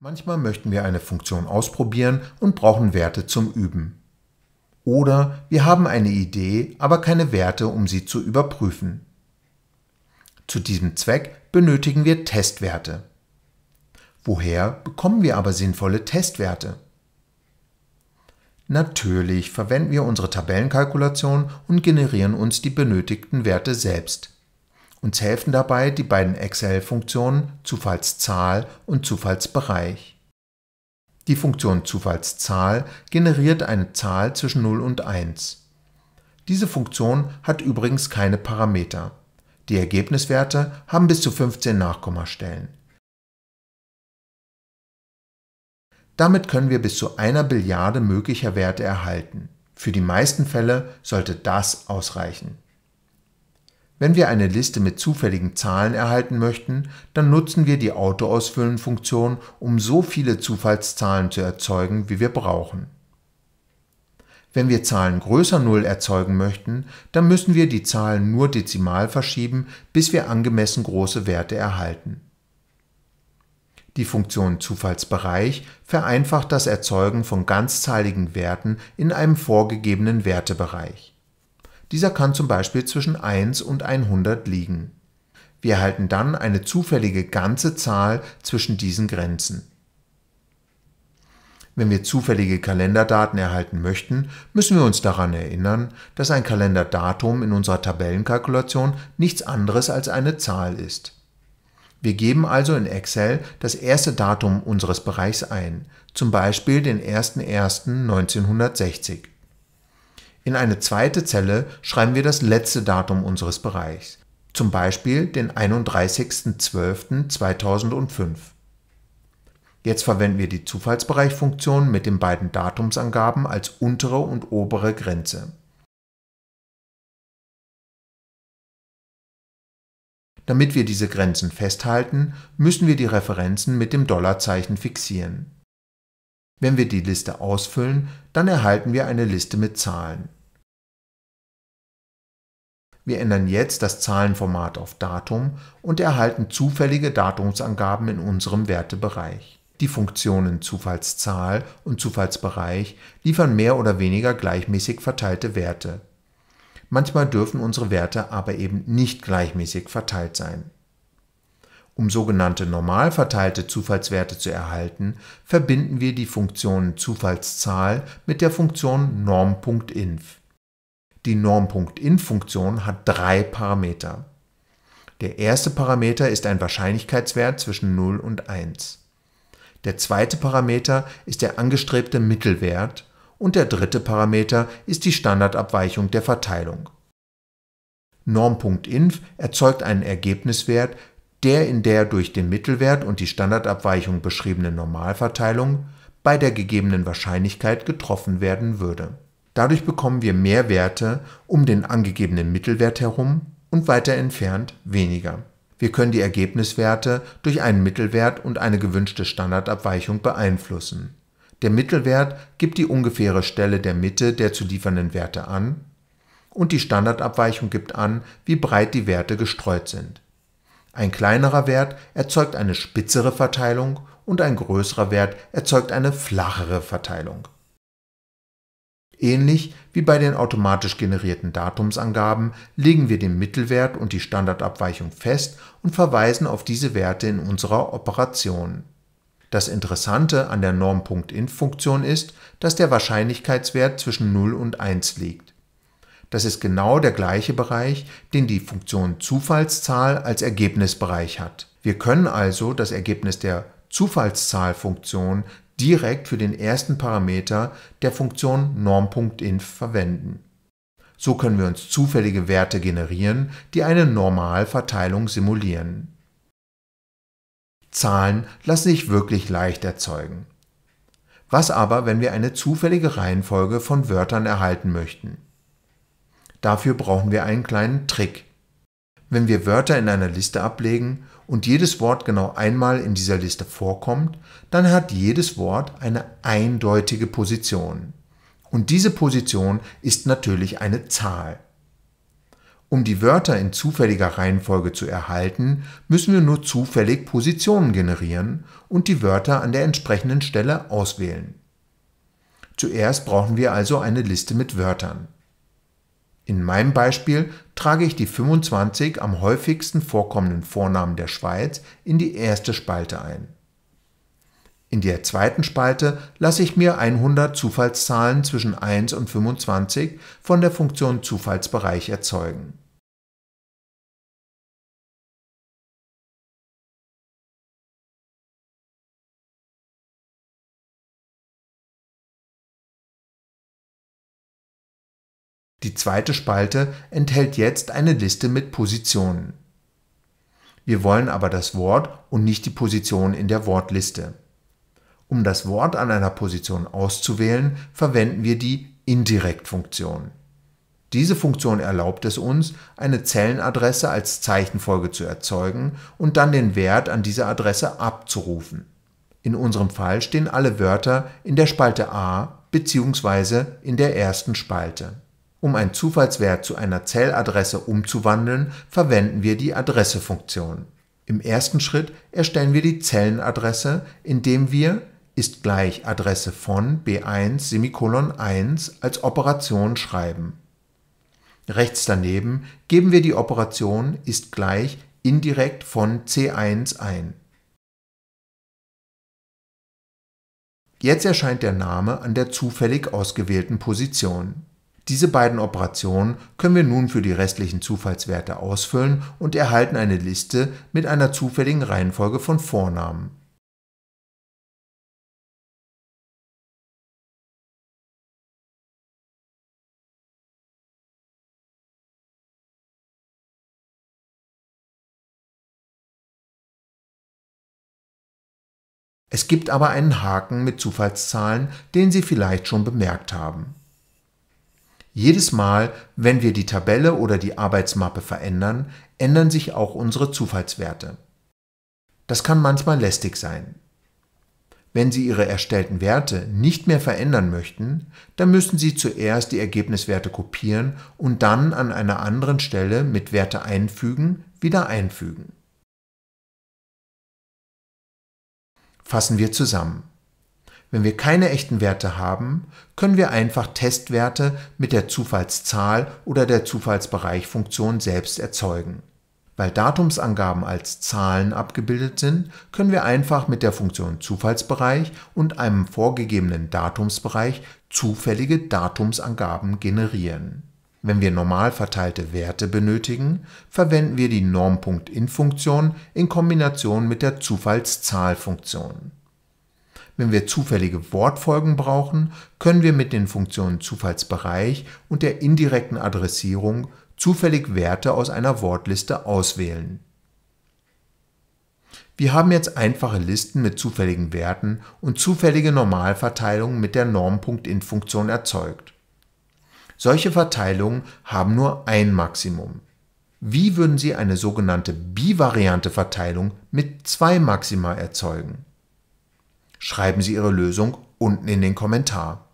Manchmal möchten wir eine Funktion ausprobieren und brauchen Werte zum Üben. Oder wir haben eine Idee, aber keine Werte, um sie zu überprüfen. Zu diesem Zweck benötigen wir Testwerte. Woher bekommen wir aber sinnvolle Testwerte? Natürlich verwenden wir unsere Tabellenkalkulation und generieren uns die benötigten Werte selbst. Uns helfen dabei die beiden Excel-Funktionen Zufallszahl und Zufallsbereich. Die Funktion Zufallszahl generiert eine Zahl zwischen 0 und 1. Diese Funktion hat übrigens keine Parameter. Die Ergebniswerte haben bis zu 15 Nachkommastellen. Damit können wir bis zu einer Billiarde möglicher Werte erhalten. Für die meisten Fälle sollte das ausreichen. Wenn wir eine Liste mit zufälligen Zahlen erhalten möchten, dann nutzen wir die Autoausfüllen-Funktion, um so viele Zufallszahlen zu erzeugen, wie wir brauchen. Wenn wir Zahlen größer 0 erzeugen möchten, dann müssen wir die Zahlen nur dezimal verschieben, bis wir angemessen große Werte erhalten. Die Funktion Zufallsbereich vereinfacht das Erzeugen von ganzzahligen Werten in einem vorgegebenen Wertebereich. Dieser kann zum Beispiel zwischen 1 und 100 liegen. Wir erhalten dann eine zufällige ganze Zahl zwischen diesen Grenzen. Wenn wir zufällige Kalenderdaten erhalten möchten, müssen wir uns daran erinnern, dass ein Kalenderdatum in unserer Tabellenkalkulation nichts anderes als eine Zahl ist. Wir geben also in Excel das erste Datum unseres Bereichs ein, zum Beispiel den 01.01.1960. In eine zweite Zelle schreiben wir das letzte Datum unseres Bereichs, zum Beispiel den 31.12.2005. Jetzt verwenden wir die Zufallsbereichfunktion mit den beiden Datumsangaben als untere und obere Grenze. Damit wir diese Grenzen festhalten, müssen wir die Referenzen mit dem Dollarzeichen fixieren. Wenn wir die Liste ausfüllen, dann erhalten wir eine Liste mit Zahlen. Wir ändern jetzt das Zahlenformat auf Datum und erhalten zufällige Datumsangaben in unserem Wertebereich. Die Funktionen Zufallszahl und Zufallsbereich liefern mehr oder weniger gleichmäßig verteilte Werte. Manchmal dürfen unsere Werte aber eben nicht gleichmäßig verteilt sein. Um sogenannte normal verteilte Zufallswerte zu erhalten, verbinden wir die Funktion Zufallszahl mit der Funktion norm.inf. Die Norm.in-Funktion hat drei Parameter. Der erste Parameter ist ein Wahrscheinlichkeitswert zwischen 0 und 1. Der zweite Parameter ist der angestrebte Mittelwert und der dritte Parameter ist die Standardabweichung der Verteilung. Norm.inf erzeugt einen Ergebniswert, der in der durch den Mittelwert und die Standardabweichung beschriebenen Normalverteilung bei der gegebenen Wahrscheinlichkeit getroffen werden würde Dadurch bekommen wir mehr Werte um den angegebenen Mittelwert herum und weiter entfernt weniger. Wir können die Ergebniswerte durch einen Mittelwert und eine gewünschte Standardabweichung beeinflussen. Der Mittelwert gibt die ungefähre Stelle der Mitte der zu liefernden Werte an und die Standardabweichung gibt an, wie breit die Werte gestreut sind. Ein kleinerer Wert erzeugt eine spitzere Verteilung und ein größerer Wert erzeugt eine flachere Verteilung. Ähnlich wie bei den automatisch generierten Datumsangaben legen wir den Mittelwert und die Standardabweichung fest und verweisen auf diese Werte in unserer Operation. Das Interessante an der norminf funktion ist, dass der Wahrscheinlichkeitswert zwischen 0 und 1 liegt. Das ist genau der gleiche Bereich, den die Funktion Zufallszahl als Ergebnisbereich hat. Wir können also das Ergebnis der Zufallszahlfunktion direkt für den ersten Parameter der Funktion norm.inf verwenden. So können wir uns zufällige Werte generieren, die eine Normalverteilung simulieren. Zahlen lassen sich wirklich leicht erzeugen. Was aber, wenn wir eine zufällige Reihenfolge von Wörtern erhalten möchten? Dafür brauchen wir einen kleinen Trick, wenn wir Wörter in einer Liste ablegen und jedes Wort genau einmal in dieser Liste vorkommt, dann hat jedes Wort eine eindeutige Position. Und diese Position ist natürlich eine Zahl. Um die Wörter in zufälliger Reihenfolge zu erhalten, müssen wir nur zufällig Positionen generieren und die Wörter an der entsprechenden Stelle auswählen. Zuerst brauchen wir also eine Liste mit Wörtern. In meinem Beispiel trage ich die 25 am häufigsten vorkommenden Vornamen der Schweiz in die erste Spalte ein. In der zweiten Spalte lasse ich mir 100 Zufallszahlen zwischen 1 und 25 von der Funktion Zufallsbereich erzeugen Die zweite Spalte enthält jetzt eine Liste mit Positionen. Wir wollen aber das Wort und nicht die Position in der Wortliste. Um das Wort an einer Position auszuwählen, verwenden wir die Indirekt-Funktion. Diese Funktion erlaubt es uns, eine Zellenadresse als Zeichenfolge zu erzeugen und dann den Wert an dieser Adresse abzurufen. In unserem Fall stehen alle Wörter in der Spalte A bzw. in der ersten Spalte. Um einen Zufallswert zu einer Zelladresse umzuwandeln, verwenden wir die Adressefunktion. Im ersten Schritt erstellen wir die Zellenadresse, indem wir ist gleich Adresse von B1 Semikolon 1 als Operation schreiben. Rechts daneben geben wir die Operation ist gleich indirekt von C1 ein. Jetzt erscheint der Name an der zufällig ausgewählten Position. Diese beiden Operationen können wir nun für die restlichen Zufallswerte ausfüllen und erhalten eine Liste mit einer zufälligen Reihenfolge von Vornamen. Es gibt aber einen Haken mit Zufallszahlen, den Sie vielleicht schon bemerkt haben. Jedes Mal, wenn wir die Tabelle oder die Arbeitsmappe verändern, ändern sich auch unsere Zufallswerte. Das kann manchmal lästig sein. Wenn Sie Ihre erstellten Werte nicht mehr verändern möchten, dann müssen Sie zuerst die Ergebniswerte kopieren und dann an einer anderen Stelle mit Werte einfügen wieder einfügen. Fassen wir zusammen. Wenn wir keine echten Werte haben, können wir einfach Testwerte mit der Zufallszahl oder der Zufallsbereichfunktion selbst erzeugen. Weil Datumsangaben als Zahlen abgebildet sind, können wir einfach mit der Funktion Zufallsbereich und einem vorgegebenen Datumsbereich zufällige Datumsangaben generieren. Wenn wir normal verteilte Werte benötigen, verwenden wir die Norm.in-Funktion in Kombination mit der Zufallszahlfunktion. Wenn wir zufällige Wortfolgen brauchen, können wir mit den Funktionen Zufallsbereich und der indirekten Adressierung zufällig Werte aus einer Wortliste auswählen. Wir haben jetzt einfache Listen mit zufälligen Werten und zufällige Normalverteilungen mit der Norm.int-Funktion erzeugt. Solche Verteilungen haben nur ein Maximum. Wie würden Sie eine sogenannte bivariante Verteilung mit zwei Maxima erzeugen? Schreiben Sie Ihre Lösung unten in den Kommentar.